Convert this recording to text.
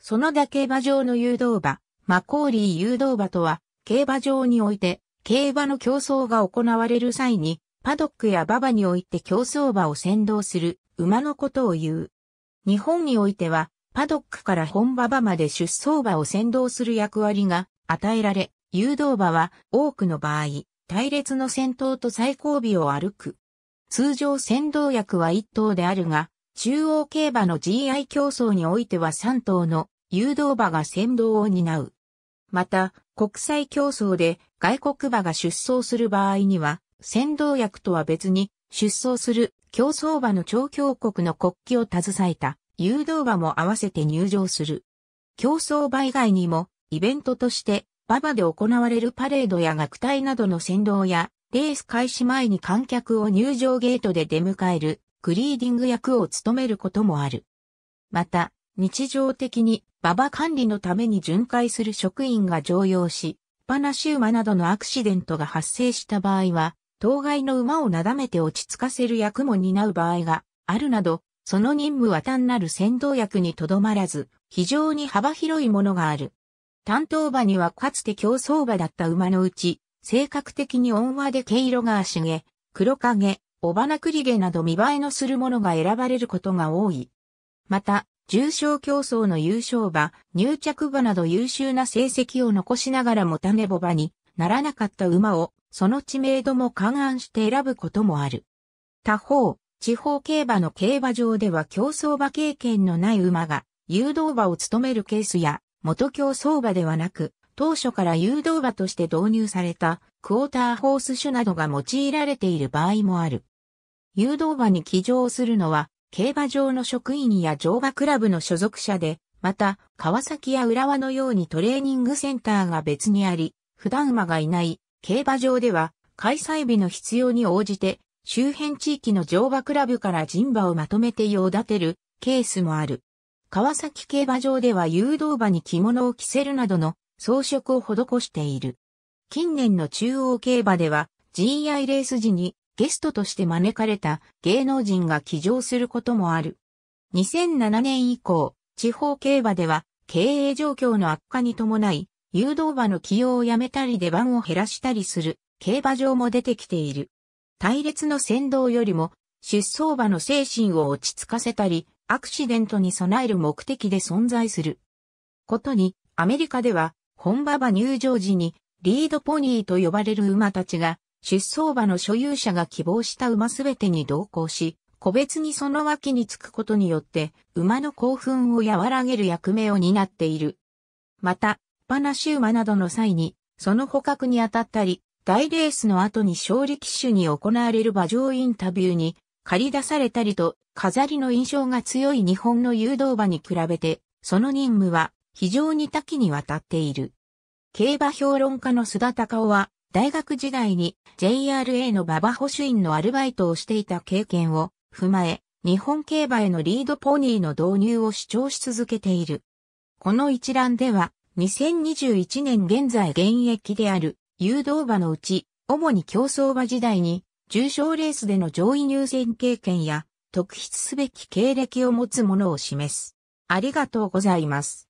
その他競馬場の誘導馬、マコーリー誘導馬とは、競馬場において、競馬の競争が行われる際に、パドックや馬場において競争馬を先導する馬のことを言う。日本においては、パドックから本馬場まで出走馬を先導する役割が与えられ、誘導馬は多くの場合、隊列の先頭と最後尾を歩く。通常先導役は一頭であるが、中央競馬の GI 競争においては3頭の誘導馬が先導を担う。また、国際競争で外国馬が出走する場合には、先導役とは別に出走する競争馬の調教国の国旗を携えた誘導馬も合わせて入場する。競争馬以外にも、イベントとして馬場で行われるパレードや学隊などの先導や、レース開始前に観客を入場ゲートで出迎えるグリーディング役を務めることもある。また、日常的に馬場管理のために巡回する職員が常用し、パナシ馬などのアクシデントが発生した場合は、当該の馬をなだめて落ち着かせる役も担う場合があるなど、その任務は単なる先導役にとどまらず、非常に幅広いものがある。担当馬にはかつて競走馬だった馬のうち、性格的に温和で毛色が足毛、黒影、おばなくり毛など見栄えのするものが選ばれることが多い。また、重賞競争の優勝馬、入着馬など優秀な成績を残しながらも種ボ馬にならなかった馬を、その知名度も勘案して選ぶこともある。他方、地方競馬の競馬場では競争馬経験のない馬が誘導馬を務めるケースや元競争馬ではなく当初から誘導馬として導入されたクォーターホース種などが用いられている場合もある。誘導馬に騎乗するのは、競馬場の職員や乗馬クラブの所属者で、また、川崎や浦和のようにトレーニングセンターが別にあり、普段馬がいない競馬場では、開催日の必要に応じて、周辺地域の乗馬クラブから人馬をまとめて用立てるケースもある。川崎競馬場では誘導馬に着物を着せるなどの装飾を施している。近年の中央競馬では GI レース時にゲストとして招かれた芸能人が騎乗することもある。2007年以降、地方競馬では経営状況の悪化に伴い、誘導馬の起用をやめたり出番を減らしたりする競馬場も出てきている。隊列の先導よりも出走馬の精神を落ち着かせたり、アクシデントに備える目的で存在する。ことに、アメリカでは本馬場入場時にリードポニーと呼ばれる馬たちが出走馬の所有者が希望した馬すべてに同行し、個別にその脇につくことによって、馬の興奮を和らげる役目を担っている。また、パナシ馬などの際に、その捕獲に当たったり、大レースの後に勝利騎手に行われる馬上インタビューに、借り出されたりと、飾りの印象が強い日本の誘導馬に比べて、その任務は非常に多岐にわたっている。競馬評論家の須田隆夫は、大学時代に JRA の馬場保守員のアルバイトをしていた経験を踏まえ、日本競馬へのリードポニーの導入を主張し続けている。この一覧では、2021年現在現役である誘導馬のうち、主に競争馬時代に、重賞レースでの上位入選経験や、特筆すべき経歴を持つものを示す。ありがとうございます。